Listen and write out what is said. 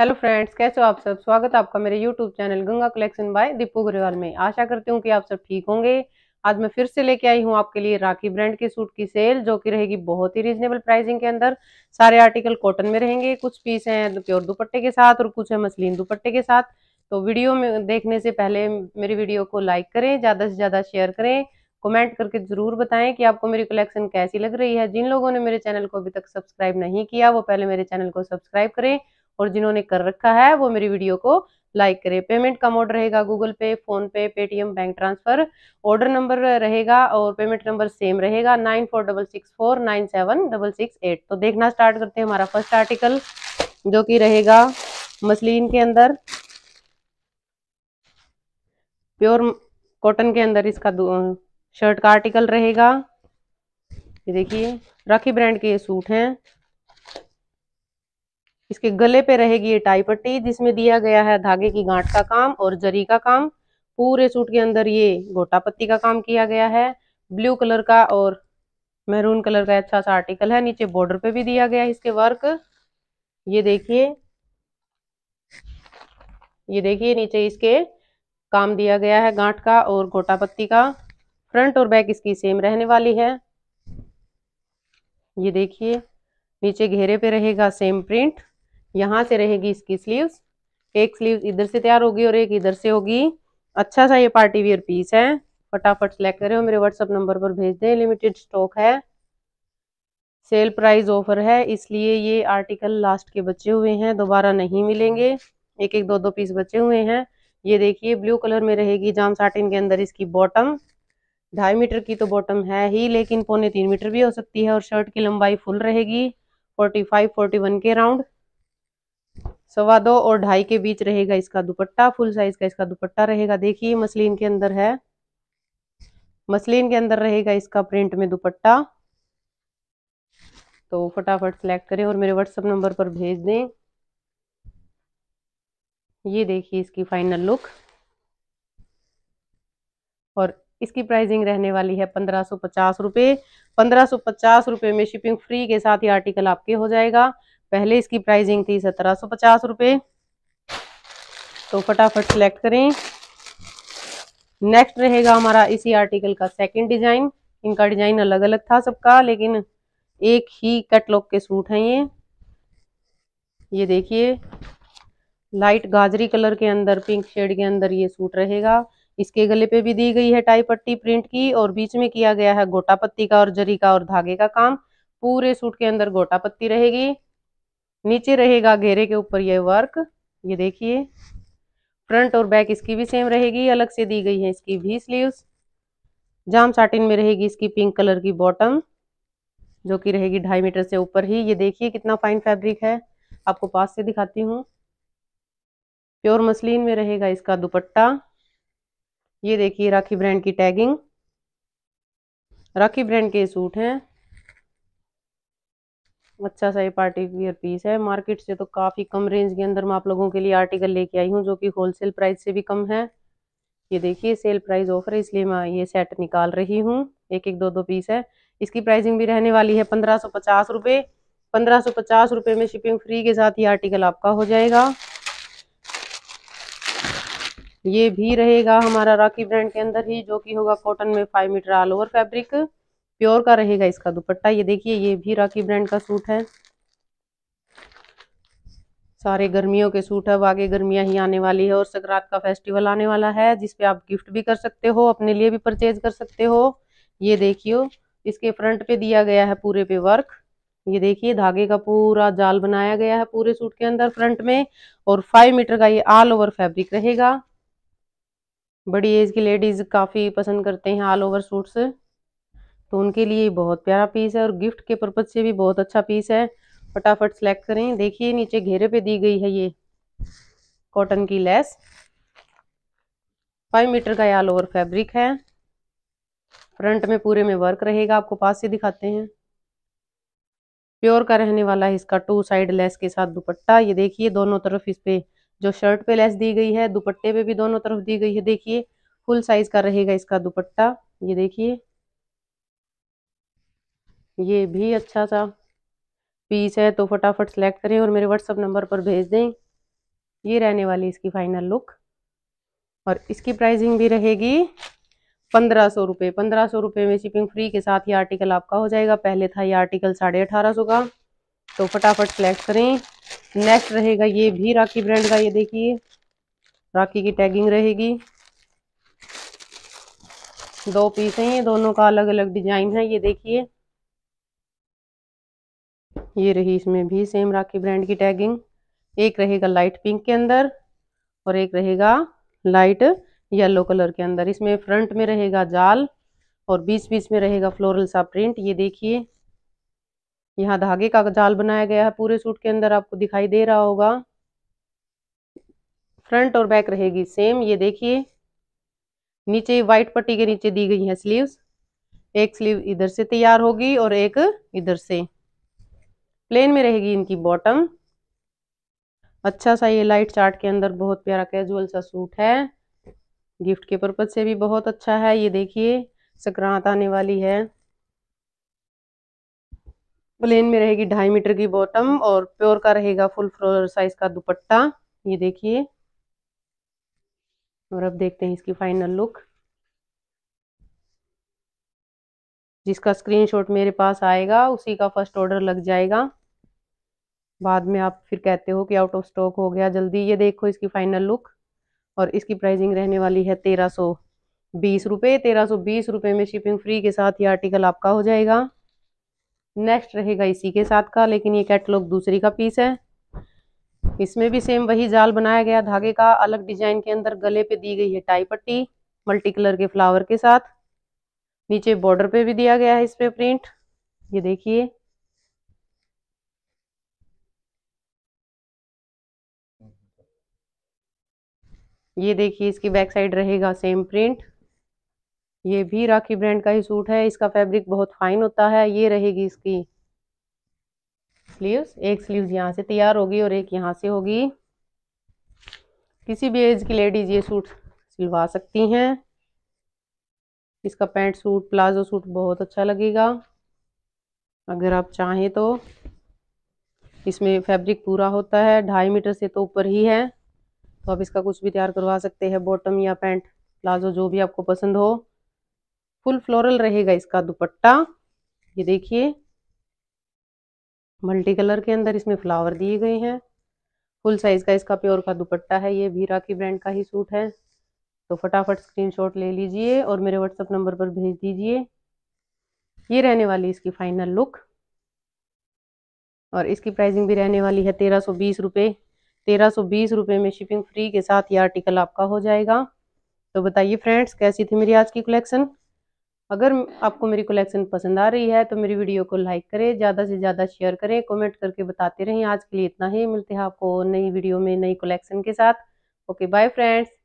hello friends कैसे हो आप सब स्वागत है आपका मेरे YouTube channel Ganga collection by Deepu Grewal में आशा करती हूँ कि आप सब ठीक होंगे आज मैं फिर से लेके आई हूँ आपके लिए राखी ब्रांड के सूट की सेल जो कि रहेगी बहुत ही रीजनेबल प्राइसिंग के अंदर सारे आर्टिकल कॉटन में रहेंगे कुछ पीस हैं प्योर दुपट्टे के साथ और कुछ है मसलिन दुपट्टे के साथ तो वीडियो में देखने से पहले मेरी वीडियो को लाइक करें ज़्यादा से ज़्यादा शेयर करें कमेंट करके ज़रूर बताएं कि आपको मेरी कलेक्शन कैसी लग रही है जिन लोगों ने मेरे चैनल को अभी तक सब्सक्राइब नहीं किया वो पहले मेरे चैनल को सब्सक्राइब करें और जिन्होंने कर रखा है वो मेरी वीडियो को लाइक करें पेमेंट का मोड रहेगा Google Pay PhonePe Paytm bank transfer order number रहेगा और पेमेंट नंबर सेम रहेगा nine four double six four nine seven double six eight तो देखना स्टार्ट करते हैं हमारा फर्स्ट आर्टिकल जो कि रहेगा मसलिन के अंदर प्योर कॉटन के अंदर इसका शर्ट का आर्टिकल रहेगा ये देखिए राखी ब्रांड के ये सूट हैं इसके गले पे रहेगी ये टाई पट्टी जिसमें दिया गया है धागे की गांठ का काम और जरी का काम पूरे सूट के अंदर ये गोटा पत्ती का काम किया गया है ब्लू कलर का और मेहरून कलर का अच्छा सा आर्टिकल है नीचे बॉर्डर पे भी दिया गया है इसके वर्क ये देखिए ये देखिए नीचे इसके काम दिया गया है गांठ का और गोटा पत्ती का फ्रंट और बैक इसकी सेम रहने वाली है ये देखिए नीचे घेरे पे रहेगा सेम प्रिंट यहाँ से रहेगी इसकी स्लीव्स एक स्लीव इधर से तैयार होगी और एक इधर से होगी अच्छा सा ये पार्टी वियर पीस है फटाफट सेलेक्ट करें और मेरे व्हाट्सअप नंबर पर भेज दें लिमिटेड स्टॉक है सेल प्राइस ऑफर है इसलिए ये आर्टिकल लास्ट के बचे हुए हैं दोबारा नहीं मिलेंगे एक एक दो दो पीस बचे हुए हैं ये देखिए ब्लू कलर में रहेगी जाम साटिन के अंदर इसकी बॉटम ढाई मीटर की तो बॉटम है ही लेकिन पौने तीन मीटर भी हो सकती है और शर्ट की लंबाई फुल रहेगी फोर्टी फाइव फोर्टी वन के राउंड सवा दो और ढाई के बीच रहेगा इसका दुपट्टा फुल साइज का इसका दुपट्टा रहेगा देखिए मसलिन के अंदर है मसलिन के अंदर रहेगा इसका प्रिंट में दुपट्टा तो फटाफट सेलेक्ट करें और मेरे व्हाट्सअप नंबर पर भेज दें ये देखिए इसकी फाइनल लुक और इसकी प्राइसिंग रहने वाली है पंद्रह सौ पचास रुपये पंद्रह सो पचास रुपए में शिपिंग फ्री के साथ ये आर्टिकल आपके हो जाएगा पहले इसकी प्राइसिंग थी सत्रह सौ पचास रुपये तो फटाफट सेलेक्ट करें नेक्स्ट रहेगा हमारा इसी आर्टिकल का सेकंड डिजाइन इनका डिजाइन अलग अलग था सबका लेकिन एक ही कैटलॉग के सूट हैं ये ये देखिए लाइट गाजरी कलर के अंदर पिंक शेड के अंदर ये सूट रहेगा इसके गले पे भी दी गई है टाई पट्टी प्रिंट की और बीच में किया गया है गोटा पत्ती का और जरी का और धागे का काम पूरे सूट के अंदर गोटा पत्ती रहेगी नीचे रहेगा घेरे के ऊपर ये वर्क ये देखिए फ्रंट और बैक इसकी भी सेम रहेगी अलग से दी गई है इसकी भी स्लीव्स जाम साटिन में रहेगी इसकी पिंक कलर की बॉटम जो कि रहेगी ढाई मीटर से ऊपर ही ये देखिए कितना फाइन फैब्रिक है आपको पास से दिखाती हूँ प्योर मसलिन में रहेगा इसका दुपट्टा ये देखिए राखी ब्रांड की टैगिंग राखी ब्रांड के सूट हैं अच्छा सा ये पार्टी वियर पीस है मार्केट से तो काफ़ी कम रेंज के अंदर मैं आप लोगों के लिए आर्टिकल लेके आई हूँ जो कि होलसेल प्राइस से भी कम है ये देखिए सेल प्राइस ऑफर है इसलिए मैं ये सेट निकाल रही हूँ एक एक दो दो पीस है इसकी प्राइसिंग भी रहने वाली है पंद्रह सौ पचास रुपये पंद्रह सौ पचास रुपये में शिपिंग फ्री के साथ ये आर्टिकल आपका हो जाएगा ये भी रहेगा हमारा राखी ब्रांड के अंदर ही जो कि होगा कॉटन में five metre all over fabric pure का रहेगा इसका दुपट्टा ये देखिए ये भी राखी ब्रांड का सूट है सारे गर्मियों के सूट है आगे गर्मियां ही आने वाली है और संक्रांत का फेस्टिवल आने वाला है जिसपे आप गिफ्ट भी कर सकते हो अपने लिए भी परचेज कर सकते हो ये देखियो इसके फ्रंट पे दिया गया है पूरे पे वर्क ये देखिए धागे का पूरा जाल बनाया गया है पूरे सूट के अंदर फ्रंट में और फाइव मीटर का ये ऑल ओवर फैब्रिक रहेगा बड़ी एज की लेडीज काफी पसंद करते हैं ऑल ओवर सूट्स तो उनके लिए बहुत प्यारा पीस है और गिफ्ट के पर्पज़ से भी बहुत अच्छा पीस है फटाफट सेलेक्ट करें देखिए नीचे घेरे पे दी गई है ये कॉटन की लेस फाइव मीटर का याल ओवर फैब्रिक है फ्रंट में पूरे में वर्क रहेगा आपको पास से दिखाते हैं प्योर का रहने वाला है इसका टू साइड लेस के साथ दुपट्टा ये देखिए दोनों तरफ इस पे जो शर्ट पे लेस दी गई है दुपट्टे पे भी दोनों तरफ दी गई है देखिए फुल साइज का रहेगा इसका दुपट्टा ये देखिए ये भी अच्छा सा पीस है तो फटाफट सेलेक्ट करें और मेरे व्हाट्सअप नंबर पर भेज दें ये रहने वाली इसकी फाइनल लुक और इसकी प्राइसिंग भी रहेगी पंद्रह सौ रुपये पंद्रह सौ रुपये में शिपिंग फ्री के साथ ये आर्टिकल आपका हो जाएगा पहले था ये आर्टिकल साढ़े अठारह सौ का तो फटाफट सेलेक्ट करें नेक्स्ट रहेगा ये भी राखी ब्रांड का ये देखिए राखी की टैगिंग रहेगी दो पीस हैं ये दोनों का अलग अलग डिजाइन है ये देखिए ये रही इसमें भी सेम राखी ब्रांड की टैगिंग एक रहेगा लाइट पिंक के अंदर और एक रहेगा लाइट येलो कलर के अंदर इसमें फ्रंट में रहेगा जाल और बीच बीच में रहेगा फ्लोरल सा प्रिंट ये देखिए यहाँ धागे का जाल बनाया गया है पूरे सूट के अंदर आपको दिखाई दे रहा होगा फ्रंट और बैक रहेगी सेम ये देखिए नीचे व्हाइट पट्टी के नीचे दी गई है स्लीव्स एक स्लीव इधर से तैयार होगी और एक इधर से प्लेन में रहेगी इनकी बॉटम अच्छा सा ये लाइट चार्ट के अंदर बहुत प्यारा कैजुअल सा सूट है गिफ्ट के पर्पज से भी बहुत अच्छा है ये देखिए संक्रांत आने वाली है प्लेन में रहेगी ढाई मीटर की बॉटम और प्योर का रहेगा फुल फ्लोर साइज का दुपट्टा ये देखिए और अब देखते हैं इसकी फाइनल लुक जिसका स्क्रीनशॉट मेरे पास आएगा उसी का फर्स्ट ऑर्डर लग जाएगा बाद में आप फिर कहते हो कि आउट ऑफ स्टॉक हो गया जल्दी ये देखो इसकी फाइनल लुक और इसकी प्राइसिंग रहने वाली है तेरह सौ बीस रुपये तेरह सौ बीस रुपये में शिपिंग फ्री के साथ ये आर्टिकल आपका हो जाएगा नेक्स्ट रहेगा इसी के साथ का लेकिन ये कैटलॉग दूसरी का पीस है इसमें भी सेम वही जाल बनाया गया धागे का अलग डिजाइन के अंदर गले पे दी गई है टाई पट्टी मल्टी कलर के फ्लावर के साथ नीचे बॉर्डर पे भी दिया गया है इस पे प्रिंट ये देखिए ये देखिए इसकी बैक साइड रहेगा सेम प्रिंट ये भी राखी ब्रांड का ही सूट है इसका फैब्रिक बहुत फाइन होता है ये रहेगी इसकी स्लीव्स एक स्लीव्स यहाँ से तैयार होगी और एक यहाँ से होगी किसी भी एज की लेडीज ये सूट सिलवा सकती हैं इसका पैंट सूट प्लाजो सूट बहुत अच्छा लगेगा अगर आप चाहें तो इसमें फैब्रिक पूरा होता है ढाई मीटर से तो ऊपर ही है तो आप इसका कुछ भी तैयार करवा सकते हैं बॉटम या पैंट प्लाजो जो भी आपको पसंद हो फुल फ्लोरल रहेगा इसका दुपट्टा ये देखिए मल्टी कलर के अंदर इसमें फ्लावर दिए गए हैं फुल साइज का इसका प्योर का दुपट्टा है ये भीरा की ब्रांड का ही सूट है तो फटाफट स्क्रीनशॉट ले लीजिए और मेरे व्हाट्सअप नंबर पर भेज दीजिए ये रहने वाली इसकी फाइनल लुक और इसकी प्राइसिंग भी रहने वाली है तेरह सौ बीस रुपये तेरह सौ बीस में शिपिंग फ्री के साथ ये आर्टिकल आपका हो जाएगा तो बताइए फ्रेंड्स कैसी थी मेरी आज की कलेक्शन अगर आपको मेरी कलेक्शन पसंद आ रही है तो मेरी वीडियो को लाइक करें ज़्यादा से ज़्यादा शेयर करें कमेंट करके बताते रहें आज के लिए इतना ही मिलते हैं आपको नई वीडियो में नई कलेक्शन के साथ ओके बाय फ्रेंड्स